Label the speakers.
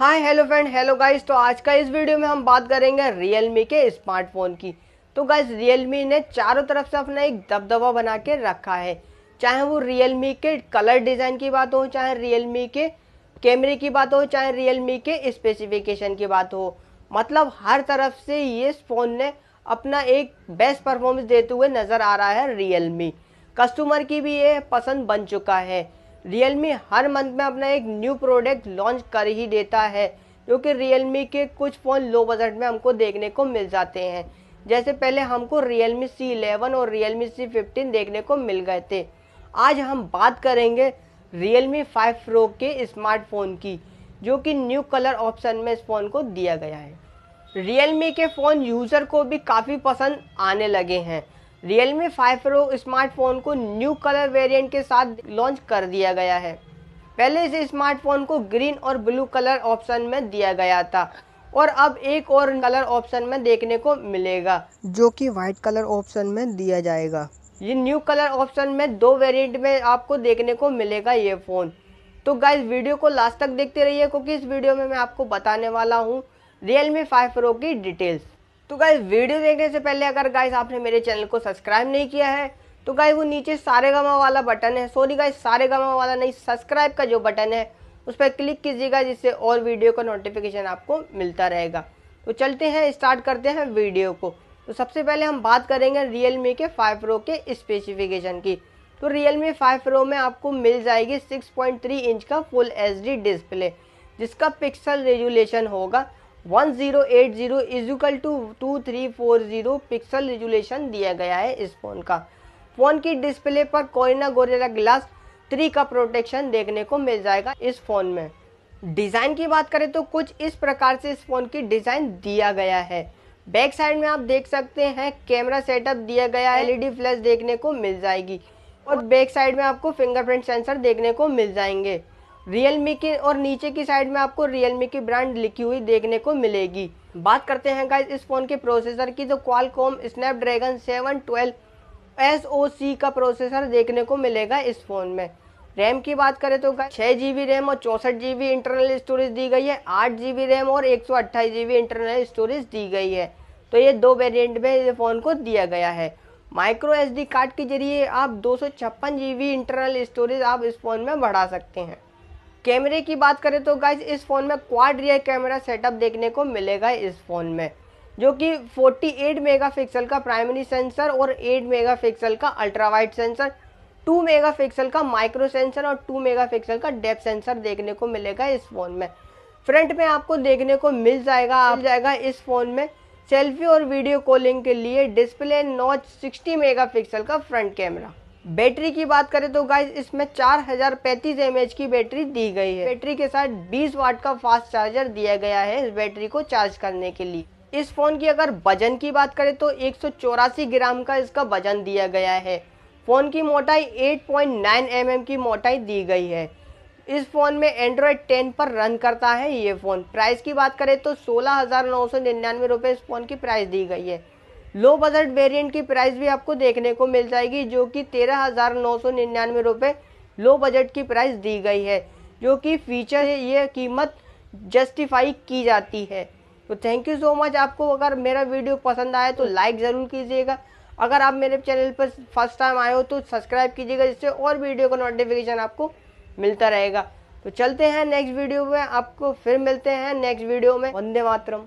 Speaker 1: हाय hello friend hello guys तो आज का इस वीडियो में हम बात करेंगे रियलमी के स्मार्टफोन की तो गाइस रियलमी ने चारों तरफ से अपना एक दबदबा बना के रखा है चाहे वो रियलमी के कलर डिज़ाइन की बात हो चाहे रियलमी के कैमरे की बात हो चाहे रियलमी के स्पेसिफिकेशन की बात हो मतलब हर तरफ से ये फ़ोन ने अपना एक बेस्ट परफॉर्मेंस देते हुए नज़र आ रहा है रियलमी कस्टमर की भी ये पसंद बन चुका है रियलमी हर मंथ में अपना एक न्यू प्रोडक्ट लॉन्च कर ही देता है जो कि रियलमी के कुछ फ़ोन लो बजट में हमको देखने को मिल जाते हैं जैसे पहले हमको रियलमी सी इलेवन और रियलमी सी फिफ्टीन देखने को मिल गए थे आज हम बात करेंगे रियलमी फाइव प्रो के स्मार्टफोन की जो कि न्यू कलर ऑप्शन में इस फ़ोन को दिया गया है रियलमी के फ़ोन यूज़र को भी काफ़ी पसंद आने लगे हैं Realme 5 Pro स्मार्टफोन को न्यू कलर वेरिएंट के साथ लॉन्च कर दिया गया है पहले इस स्मार्टफोन को ग्रीन और ब्लू कलर ऑप्शन में दिया गया था और अब एक और कलर ऑप्शन में देखने को मिलेगा जो कि वाइट कलर ऑप्शन में दिया जाएगा ये न्यू कलर ऑप्शन में दो वेरिएंट में आपको देखने को मिलेगा ये फ़ोन तो गाइज वीडियो को लास्ट तक देखते रहिए क्योंकि इस वीडियो में मैं आपको बताने वाला हूँ रियल मी फाइव प्रो की डिटेल्स तो गाय वीडियो देखने से पहले अगर गाइज आपने मेरे चैनल को सब्सक्राइब नहीं किया है तो गाय वो नीचे सारे गमा वाला बटन है सॉरी गाय सारे गमा वाला नहीं सब्सक्राइब का जो बटन है उस पर क्लिक कीजिएगा जिससे और वीडियो का नोटिफिकेशन आपको मिलता रहेगा तो चलते हैं स्टार्ट करते हैं वीडियो को तो सबसे पहले हम बात करेंगे रियल मी के फाइव प्रो के स्पेसिफिकेशन की तो रियल मी फाइव प्रो में आपको मिल जाएगी 6.3 इंच का फुल एच डिस्प्ले जिसका पिक्सल रेजुलेशन होगा one zero two pixel resolution दिया गया है इस फ़ोन का फ़ोन की डिस्प्ले पर कोयना गोरेला ग्लास थ्री का प्रोटेक्शन देखने को मिल जाएगा इस फ़ोन में डिज़ाइन की बात करें तो कुछ इस प्रकार से इस फ़ोन की डिज़ाइन दिया गया है बैक साइड में आप देख सकते हैं कैमरा सेटअप दिया गया है एलईडी फ्लैश e देखने को मिल जाएगी और बैक साइड में आपको फिंगरप्रिंट सेंसर देखने को मिल जाएंगे रियलमी के और नीचे की साइड में आपको रियलमी की ब्रांड लिखी हुई देखने को मिलेगी बात करते हैं गाइज इस फ़ोन के प्रोसेसर की तो Qualcomm Snapdragon seven twelve S O C का प्रोसेसर देखने को मिलेगा इस फ़ोन में रैम की बात करें तो छः जी बी रैम और चौंसठ जी बी इंटरनल स्टोरेज दी गई है आठ जी बी रैम और एक सौ अट्ठाईस जी बी इंटरनल स्टोरेज दी गई है तो ये दो वेरिएंट में ये फ़ोन को दिया गया है माइक्रो एसडी कार्ड के जरिए आप दो सौ छप्पन जी बी इंटरनल स्टोरेज आप इस फ़ोन में बढ़ा सकते हैं कैमरे की बात करें तो गाइज इस फ़ोन में क्वाड रियर कैमरा सेटअप देखने को मिलेगा इस फ़ोन में जो कि 48 मेगापिक्सल का प्राइमरी सेंसर और 8 मेगापिक्सल का अल्ट्रा वाइड सेंसर 2 मेगापिक्सल का माइक्रो सेंसर और 2 मेगापिक्सल का डेप सेंसर देखने को मिलेगा इस फ़ोन में फ्रंट में आपको देखने को मिल जाएगा आ जाएगा इस फ़ोन में सेल्फी और वीडियो कॉलिंग के लिए डिस्प्ले नॉच 60 मेगापिक्सल का फ्रंट कैमरा बैटरी की बात करें तो गाइज इसमें चार हजार पैंतीस एम की बैटरी दी गई है बैटरी के साथ 20 वाट का फास्ट चार्जर दिया गया है इस बैटरी को चार्ज करने के लिए इस फ़ोन की अगर वजन की बात करें तो एक ग्राम का इसका वजन दिया गया है फ़ोन की मोटाई 8.9 पॉइंट mm की मोटाई दी गई है इस फ़ोन में एंड्रॉयड 10 पर रन करता है ये फ़ोन प्राइस की बात करें तो सोलह हज़ार नौ सौ निन्यानवे रुपये इस फ़ोन की प्राइस दी गई है लो बजट वेरिएंट की प्राइस भी आपको देखने को मिल जाएगी जो कि तेरह हज़ार नौ सौ निन्यानवे रुपये लो बजट की प्राइस दी गई है जो कि फीचर है ये कीमत जस्टिफाई की जाती है तो थैंक यू सो मच आपको अगर मेरा वीडियो पसंद आए तो लाइक ज़रूर कीजिएगा अगर आप मेरे चैनल पर फर्स्ट टाइम आए हो तो सब्सक्राइब कीजिएगा जिससे और वीडियो का नोटिफिकेशन आपको मिलता रहेगा तो चलते हैं नेक्स्ट वीडियो में आपको फिर मिलते हैं नेक्स्ट वीडियो में वंदे मातरम